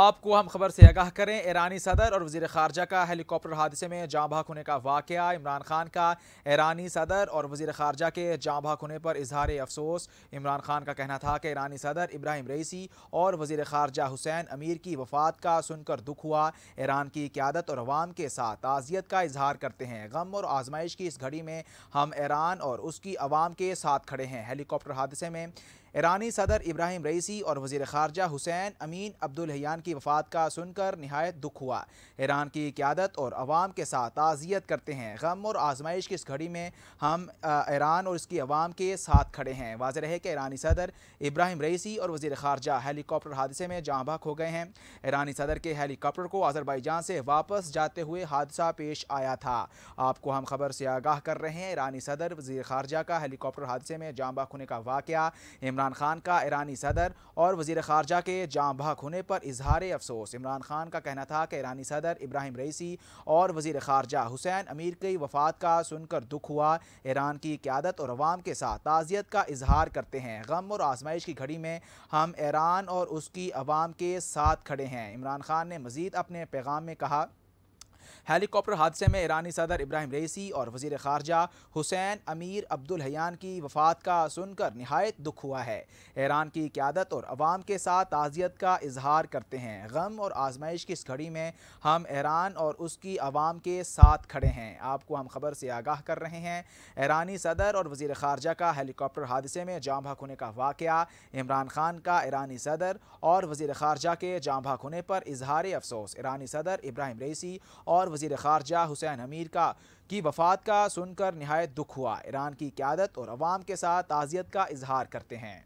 आपको हम खबर से आगाह करें ईरानी सदर और वजीर खारजा का हेलीकॉप्टर हादसे में जाँ भाग होने का वाक़ इमरान खान का ईरानी सदर और वजीर खारजा के जाँ भाग होने पर इजहार अफसोस इमरान खान का कहना था कि ईरानी सदर इब्राहिम रईसी और वजीर खारजा हुसैन अमीर की वफात का सुनकर दुख हुआ ईरान की क्यादत और अवाम के साथ ताज़ियत का इजहार करते हैं गम और आजमाइश की इस घड़ी में हम ईरान और उसकी आवाम के साथ खड़े हैं हेलीकॉप्टर हादसे में ईरानी सदर इब्राहिम रईसी और वजीर खारजा हुसैन अमीन अब्दुल्हान की वफात का सुनकर नहायत दुख हुआ ईरान की क्यादत और आवाम के साथ आजियत करते हैं गम और आजमाइश की इस घड़ी में हम ईरान और इसकी आवाम के साथ खड़े हैं वाज रहे कि ईरानी सदर इब्राहिम रईसी और वजी खारजा हेलीकॉप्टर हादसे में जहाँ भाग हो गए हैं ईरानी सदर के हेलीकॉप्टर को आज़रबाईजान से वापस जाते हुए हादसा पेश आया था आपको हम खबर से आगाह कर रहे हैं ईरानी सदर वजी खारजा का हेलीकॉप्टर हादसे में जाँ बाग होने का वाक़ इमरान खान का ईरानी सदर और वजी खारजा के जाँ बाग होने पर इजहार इजहार अफसोस इमरान खान का कहना था कि ईरानी सदर इब्राहिम रईसी और वजीर खारजा हुसैन अमीर की वफात का सुनकर दुख हुआ ईरान की क्यादत और अवाम के साथ ताज़ियत का इजहार करते हैं गम और आजमाइश की घड़ी में हम ईरान और उसकी अवाम के साथ खड़े हैं इमरान खान ने मज़ीद अपने पैगाम में कहा हेलीकॉप्टर हादसे में ईरानी सदर इब्राहिम रेसी और वजीर खारजा हुसैन अमीर अब्दुल हयान की वफात का सुनकर नहायत दुख हुआ है ईरान की क्यादत और अवाम के साथ ताज़ियत का इजहार करते हैं गम और आजमाइश की इस घड़ी में हम ईरान और उसकी आवाम के साथ खड़े हैं आपको हम खबर से आगाह कर रहे हैं ईरानी सदर और वजीर खारजा का हेलीकॉप्टर हादसे में जाम भाग होने का वाक़ इमरान खान का ईरानी सदर और वजीर खारजा के जाम भाग होने पर इजहार अफसोस ईरानी सदर इब्राहिम रेसी और वजीर खारजा हुसैन हमीर का की वफात का सुनकर नहायत दुख हुआ ईरान की क्यादत और अवाम के साथ ताज़ियत का इजहार करते हैं